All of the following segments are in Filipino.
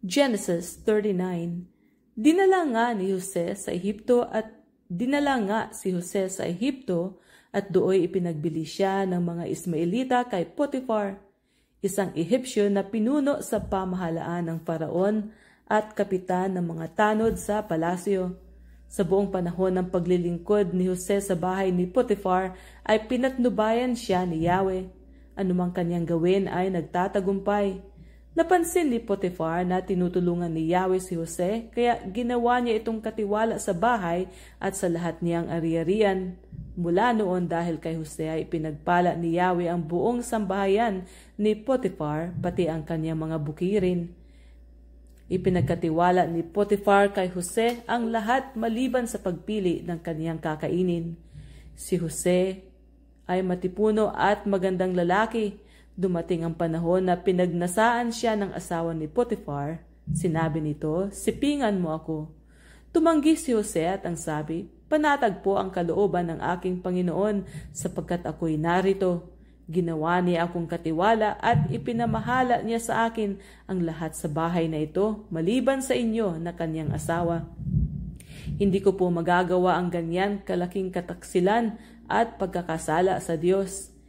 Genesis 39 Dinala nga ni Jose sa Ehipto at dinala nga si Jose sa Ehipto at dooy ipinagbili siya ng mga Ismailita kay Potiphar, isang Ehipsyo na pinuno sa pamahalaan ng Faraon at kapitan ng mga tanod sa palasyo. Sa buong panahon ng paglilingkod ni Jose sa bahay ni Potiphar ay pinatnubayan siya ni Yahweh. Anumang kanyang gawin ay nagtatagumpay. Napansin ni Potiphar na tinutulungan ni Yahweh si Jose kaya ginawa niya itong katiwala sa bahay at sa lahat niyang ari-arian. Mula noon dahil kay Jose ay pinagpala ni Yahweh ang buong sambahayan ni Potiphar pati ang kanyang mga bukirin. Ipinagkatiwala ni Potiphar kay Jose ang lahat maliban sa pagpili ng kanyang kakainin. Si Jose ay matipuno at magandang lalaki Dumating ang panahon na pinagnasaan siya ng asawa ni Potiphar. Sinabi nito, sipingan mo ako. Tumanggi si Jose at ang sabi, panatag po ang kalooban ng aking Panginoon sapagkat ako'y narito. Ginawa niya akong katiwala at ipinamahala niya sa akin ang lahat sa bahay na ito maliban sa inyo na kanyang asawa. Hindi ko po magagawa ang ganyan kalaking kataksilan at pagkakasala sa Diyos.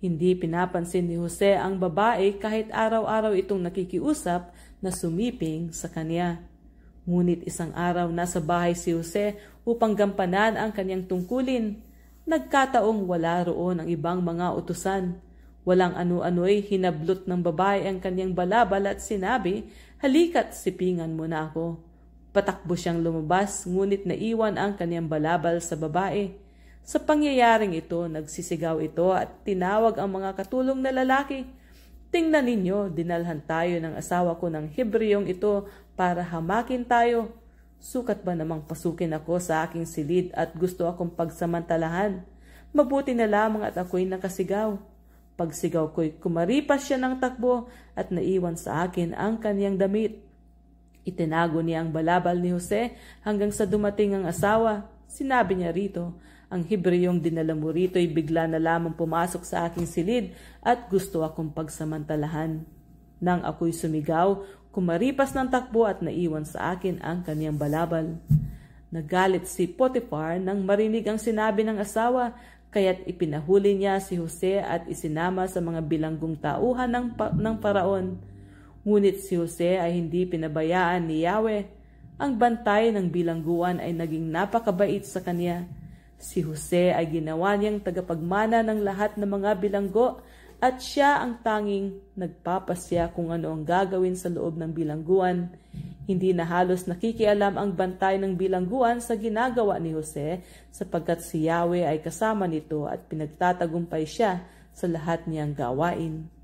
Hindi pinapansin ni Jose ang babae kahit araw-araw itong nakikiusap na sumiping sa kanya. Ngunit isang araw nasa bahay si Jose upang gampanan ang kanyang tungkulin. Nagkataong wala roon ang ibang mga utusan. Walang ano-ano'y hinablot ng babae ang kanyang balabal at sinabi, halika't sipingan mo na ako. Patakbo siyang lumabas ngunit naiwan ang kanyang balabal sa babae. Sa pangyayaring ito, nagsisigaw ito at tinawag ang mga katulong na lalaki. Tingnan ninyo, dinalhan tayo ng asawa ko ng Hebreyong ito para hamakin tayo. Sukat ba namang pasukin ako sa aking silid at gusto akong pagsamantalahan? Mabuti na lamang at ako'y nakasigaw. Pagsigaw ko'y kumaripas siya ng takbo at naiwan sa akin ang kaniyang damit. Itinago niya ang balabal ni Jose hanggang sa dumating ang asawa. Sinabi niya rito, ang Hebreyong dinala mo rito ay bigla na lamang pumasok sa aking silid at gusto akong pagsamantalahan. Nang ako'y sumigaw, kumaripas ng takbo at naiwan sa akin ang kaniyang balabal. Nagalit si Potiphar nang marinig ang sinabi ng asawa kaya't ipinahuli niya si Jose at isinama sa mga bilanggong tauhan ng, pa- ng paraon. Ngunit si Jose ay hindi pinabayaan ni Yahweh. Ang bantay ng bilangguan ay naging napakabait sa kanya. Si Jose ay ginawa niyang tagapagmana ng lahat ng mga bilanggo at siya ang tanging nagpapasya kung ano ang gagawin sa loob ng bilangguan. Hindi na halos nakikialam ang bantay ng bilangguan sa ginagawa ni Jose sapagkat si Yahweh ay kasama nito at pinagtatagumpay siya sa lahat niyang gawain.